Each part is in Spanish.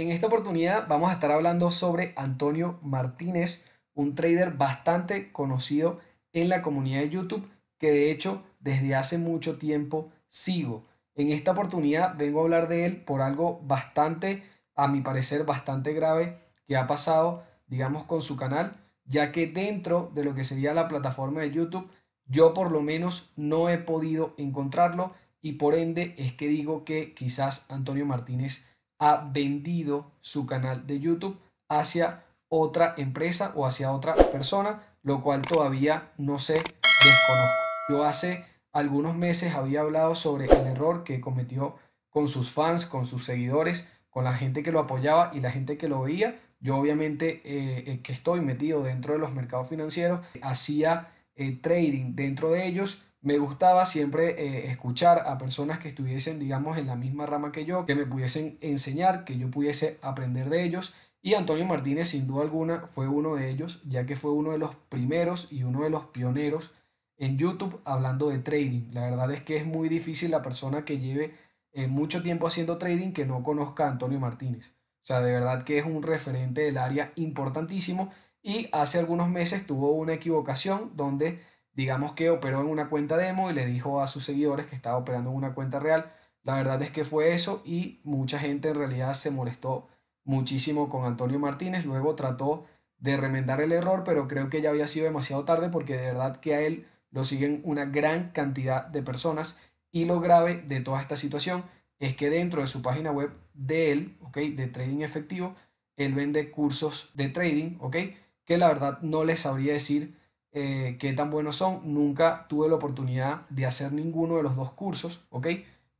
En esta oportunidad vamos a estar hablando sobre Antonio Martínez, un trader bastante conocido en la comunidad de YouTube que de hecho desde hace mucho tiempo sigo. En esta oportunidad vengo a hablar de él por algo bastante, a mi parecer, bastante grave que ha pasado, digamos, con su canal, ya que dentro de lo que sería la plataforma de YouTube, yo por lo menos no he podido encontrarlo y por ende es que digo que quizás Antonio Martínez ha vendido su canal de YouTube hacia otra empresa o hacia otra persona, lo cual todavía no se desconozco. Yo hace algunos meses había hablado sobre el error que cometió con sus fans, con sus seguidores, con la gente que lo apoyaba y la gente que lo veía. Yo obviamente eh, eh, que estoy metido dentro de los mercados financieros, hacía eh, trading dentro de ellos me gustaba siempre eh, escuchar a personas que estuviesen, digamos, en la misma rama que yo, que me pudiesen enseñar, que yo pudiese aprender de ellos. Y Antonio Martínez, sin duda alguna, fue uno de ellos, ya que fue uno de los primeros y uno de los pioneros en YouTube hablando de trading. La verdad es que es muy difícil la persona que lleve eh, mucho tiempo haciendo trading que no conozca a Antonio Martínez. O sea, de verdad que es un referente del área importantísimo y hace algunos meses tuvo una equivocación donde digamos que operó en una cuenta demo y le dijo a sus seguidores que estaba operando en una cuenta real. La verdad es que fue eso y mucha gente en realidad se molestó muchísimo con Antonio Martínez. Luego trató de remendar el error, pero creo que ya había sido demasiado tarde porque de verdad que a él lo siguen una gran cantidad de personas y lo grave de toda esta situación es que dentro de su página web de él, ¿ok? De trading efectivo, él vende cursos de trading, ¿ok? Que la verdad no les sabría decir eh, qué tan buenos son. Nunca tuve la oportunidad de hacer ninguno de los dos cursos, ¿ok?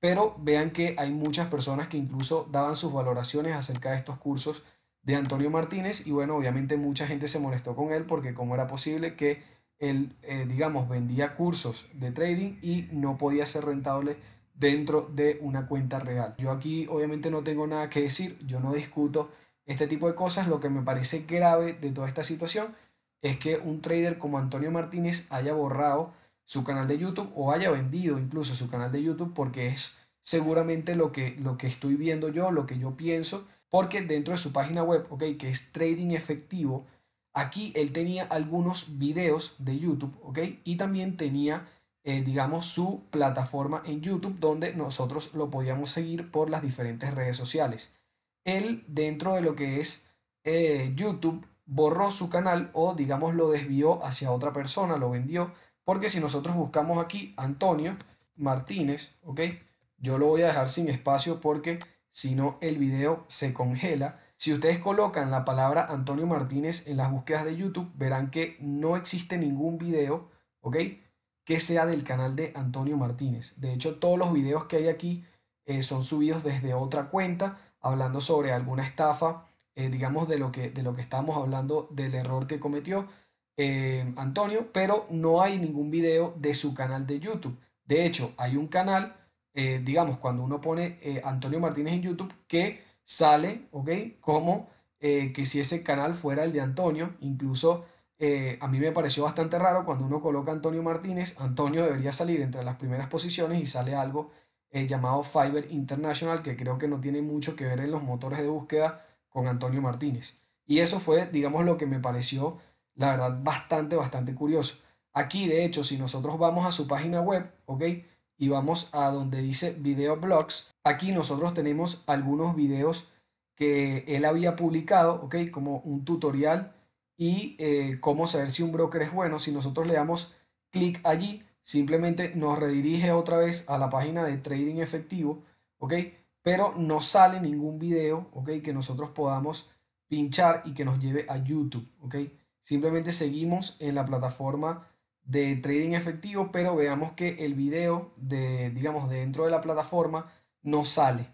Pero vean que hay muchas personas que incluso daban sus valoraciones acerca de estos cursos de Antonio Martínez y bueno, obviamente mucha gente se molestó con él porque como era posible que él, eh, digamos, vendía cursos de trading y no podía ser rentable dentro de una cuenta real. Yo aquí obviamente no tengo nada que decir, yo no discuto este tipo de cosas, lo que me parece grave de toda esta situación es que un trader como Antonio Martínez haya borrado su canal de YouTube o haya vendido incluso su canal de YouTube porque es seguramente lo que, lo que estoy viendo yo, lo que yo pienso, porque dentro de su página web, que es trading efectivo, aquí él tenía algunos videos de YouTube, ok, y también tenía, eh, digamos, su plataforma en YouTube donde nosotros lo podíamos seguir por las diferentes redes sociales. Él, dentro de lo que es eh, YouTube, borró su canal o digamos lo desvió hacia otra persona, lo vendió, porque si nosotros buscamos aquí Antonio Martínez, ¿ok? Yo lo voy a dejar sin espacio porque si no el video se congela. Si ustedes colocan la palabra Antonio Martínez en las búsquedas de YouTube, verán que no existe ningún video, ¿ok? Que sea del canal de Antonio Martínez. De hecho, todos los videos que hay aquí eh, son subidos desde otra cuenta, hablando sobre alguna estafa eh, digamos, de lo, que, de lo que estábamos hablando del error que cometió eh, Antonio, pero no hay ningún video de su canal de YouTube. De hecho, hay un canal, eh, digamos, cuando uno pone Antonio Martínez en YouTube, que sale, ¿ok? Como que si ese canal fuera el de Antonio, incluso... a mí me pareció bastante raro cuando uno coloca Antonio Martínez, Antonio debería salir entre las primeras posiciones y sale algo llamado Fiverr International, que creo que no tiene mucho que ver en los motores de búsqueda con Antonio Martínez. Y eso fue, digamos, lo que me pareció, la verdad, bastante, bastante curioso. Aquí, de hecho, si nosotros vamos a su página web, ¿ok? Y vamos a donde dice video blogs, aquí nosotros tenemos algunos videos que él había publicado, ¿ok? Como un tutorial y eh, cómo saber si un broker es bueno. Si nosotros le damos clic allí, simplemente nos redirige otra vez a la página de trading efectivo, ¿ok? pero no sale ningún video, okay, Que nosotros podamos pinchar y que nos lleve a YouTube, okay. Simplemente seguimos en la plataforma de trading efectivo, pero veamos que el video de, digamos, dentro de la plataforma no sale,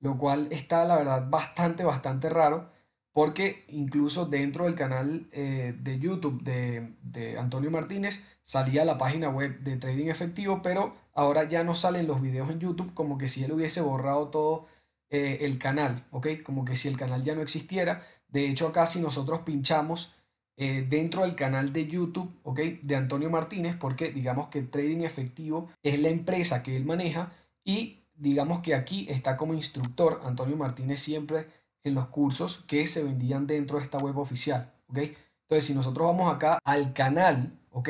lo cual está, la verdad, bastante, bastante raro, porque incluso dentro del canal eh, de YouTube de, de Antonio Martínez salía la página web de trading efectivo, pero ahora ya no salen los videos en YouTube como que si él hubiese borrado todo eh, el canal, ¿ok? Como que si el canal ya no existiera. De hecho, acá si nosotros pinchamos eh, dentro del canal de YouTube, ¿ok? De Antonio Martínez, porque digamos que Trading Efectivo es la empresa que él maneja y digamos que aquí está como instructor Antonio Martínez siempre en los cursos que se vendían dentro de esta web oficial, ¿ok? Entonces, si nosotros vamos acá al canal, ¿ok?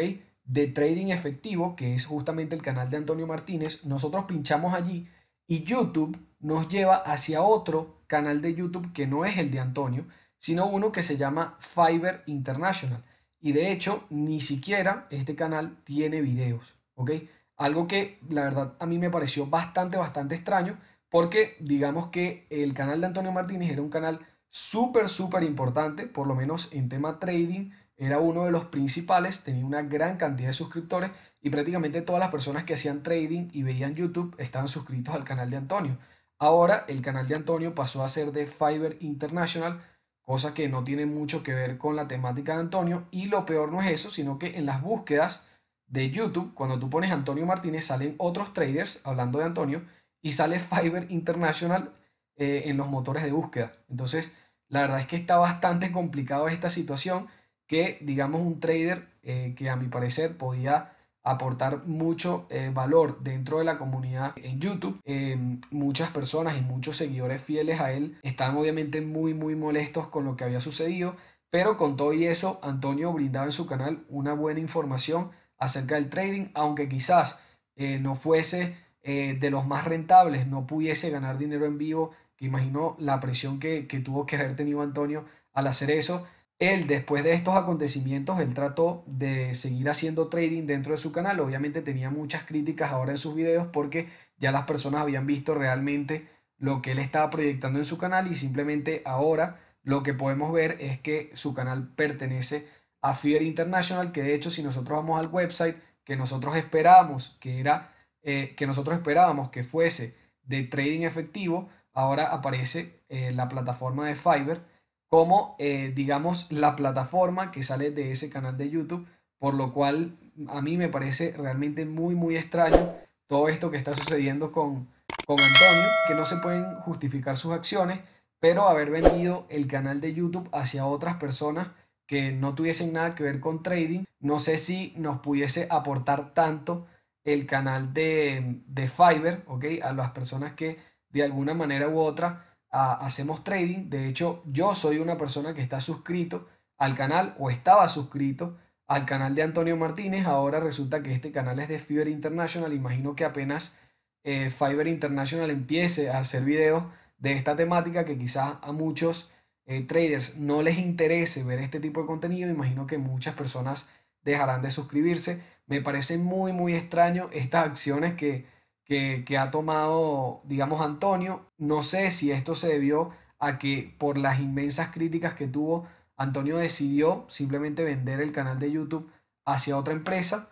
de trading efectivo, que es justamente el canal de Antonio Martínez, nosotros pinchamos allí y YouTube nos lleva hacia otro canal de YouTube que no es el de Antonio, sino uno que se llama Fiverr International. Y de hecho, ni siquiera este canal tiene videos, ¿ok? Algo que la verdad a mí me pareció bastante, bastante extraño, porque digamos que el canal de Antonio Martínez era un canal súper, súper importante, por lo menos en tema trading, era uno de los principales, tenía una gran cantidad de suscriptores y prácticamente todas las personas que hacían trading y veían YouTube estaban suscritos al canal de Antonio. Ahora el canal de Antonio pasó a ser de Fiverr International, cosa que no tiene mucho que ver con la temática de Antonio y lo peor no es eso, sino que en las búsquedas de YouTube, cuando tú pones Antonio Martínez salen otros traders hablando de Antonio y sale Fiverr International eh, en los motores de búsqueda. Entonces, la verdad es que está bastante complicado esta situación que, digamos, un trader eh, que a mi parecer podía aportar mucho eh, valor dentro de la comunidad en YouTube. Eh, muchas personas y muchos seguidores fieles a él estaban obviamente muy, muy molestos con lo que había sucedido, pero con todo y eso, Antonio brindaba en su canal una buena información acerca del trading, aunque quizás no fuese de los más rentables, no pudiese ganar dinero en vivo, que imagino la presión que, que tuvo que haber tenido Antonio al hacer eso él, después de estos acontecimientos, él trató de seguir haciendo trading dentro de su canal. Obviamente tenía muchas críticas ahora en sus videos porque ya las personas habían visto realmente lo que él estaba proyectando en su canal y simplemente ahora lo que podemos ver es que su canal pertenece a Fear International, que de hecho si nosotros vamos al website que nosotros esperábamos que era eh, que nosotros esperábamos que fuese de trading efectivo, ahora aparece eh, la plataforma de Fiverr como, eh, digamos, la plataforma que sale de ese canal de YouTube, por lo cual a mí me parece realmente muy, muy extraño todo esto que está sucediendo con, con Antonio, que no se pueden justificar sus acciones, pero haber vendido el canal de YouTube hacia otras personas que no tuviesen nada que ver con trading, no sé si nos pudiese aportar tanto el canal de, de Fiverr, ¿ok? A las personas que de alguna manera u otra hacemos trading. De hecho, yo soy una persona que está suscrito al canal o estaba suscrito al canal de Antonio Martínez. Ahora resulta que este canal es de Fiverr International. Imagino que apenas eh, Fiverr International empiece a hacer videos de esta temática que quizás a muchos eh, traders no les interese ver este tipo de contenido. Imagino que muchas personas dejarán de suscribirse. Me parece muy, muy extraño estas acciones que que, ha tomado, digamos, Antonio. No sé si esto se debió a que por las inmensas críticas que tuvo, Antonio decidió simplemente vender el canal de YouTube hacia otra empresa,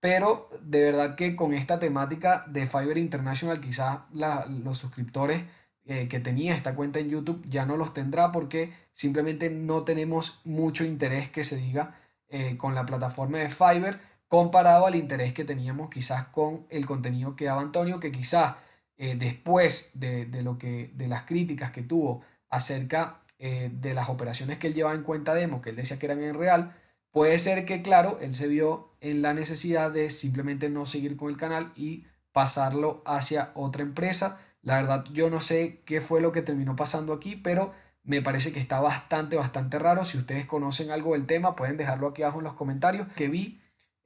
pero de verdad que con esta temática de Fiverr International quizás los suscriptores eh, que tenía esta cuenta en YouTube ya no los tendrá porque simplemente no tenemos mucho interés que se diga eh, con la plataforma de Fiverr comparado al interés que teníamos quizás con el contenido que daba Antonio, que quizás eh, después de, lo que, de las críticas que tuvo acerca eh, de las operaciones que él llevaba en cuenta demo, que él decía que eran en real, puede ser que, claro, él se vio en la necesidad de simplemente no seguir con el canal y pasarlo hacia otra empresa. La verdad, yo no sé qué fue lo que terminó pasando aquí, pero me parece que está bastante, bastante raro. Si ustedes conocen algo del tema, pueden dejarlo aquí abajo en los comentarios. Que vi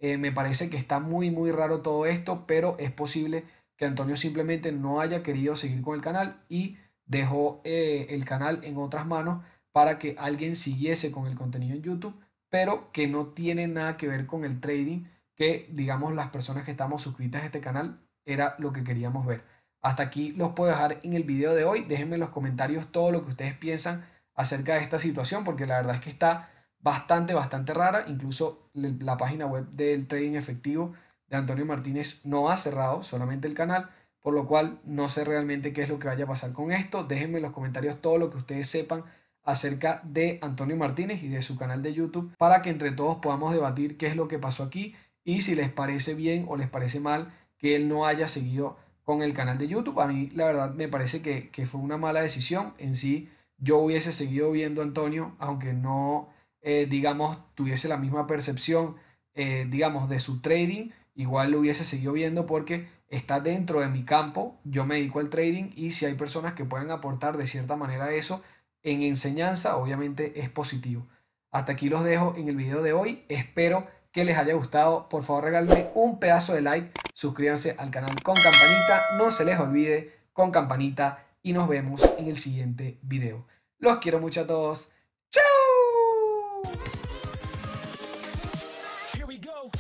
eh, me parece que está muy, muy raro todo esto, pero es posible que Antonio simplemente no haya querido seguir con el canal y dejó eh, el canal en otras manos para que alguien siguiese con el contenido en YouTube, pero que no tiene nada que ver con el trading que, digamos, las personas que estamos suscritas a este canal era lo que queríamos ver. Hasta aquí los puedo dejar en el video de hoy. Déjenme en los comentarios todo lo que ustedes piensan acerca de esta situación, porque la verdad es que está bastante, bastante rara. Incluso la página web del trading efectivo de Antonio Martínez no ha cerrado, solamente el canal, por lo cual no sé realmente qué es lo que vaya a pasar con esto. Déjenme en los comentarios todo lo que ustedes sepan acerca de Antonio Martínez y de su canal de YouTube para que entre todos podamos debatir qué es lo que pasó aquí y si les parece bien o les parece mal que él no haya seguido con el canal de YouTube. A mí la verdad me parece que, fue una mala decisión. En sí, yo hubiese seguido viendo a Antonio, aunque no eh, digamos, tuviese la misma percepción, eh, digamos, de su trading, igual lo hubiese seguido viendo porque está dentro de mi campo, yo me dedico al trading y si hay personas que pueden aportar de cierta manera eso en enseñanza, obviamente es positivo. Hasta aquí los dejo en el video de hoy, espero que les haya gustado, por favor regálenme un pedazo de like, suscríbanse al canal con campanita, no se les olvide con campanita y nos vemos en el siguiente video. Los quiero mucho a todos. Here we go.